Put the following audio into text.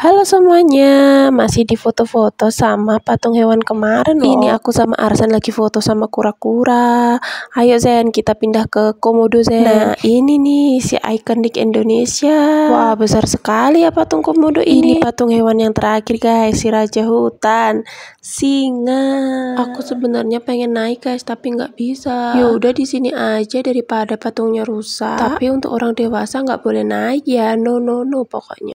Halo semuanya, masih di foto-foto sama patung hewan kemarin loh. Ini aku sama Arsan lagi foto sama kura-kura. Ayo Zen, kita pindah ke komodo Zen. Nah, ini nih si ikonik Indonesia. Wah, besar sekali ya patung komodo ini. Ini patung hewan yang terakhir guys, si raja hutan, singa. Aku sebenarnya pengen naik guys, tapi nggak bisa. Yaudah di sini aja daripada patungnya rusak. Tapi untuk orang dewasa nggak boleh naik ya, no no no pokoknya.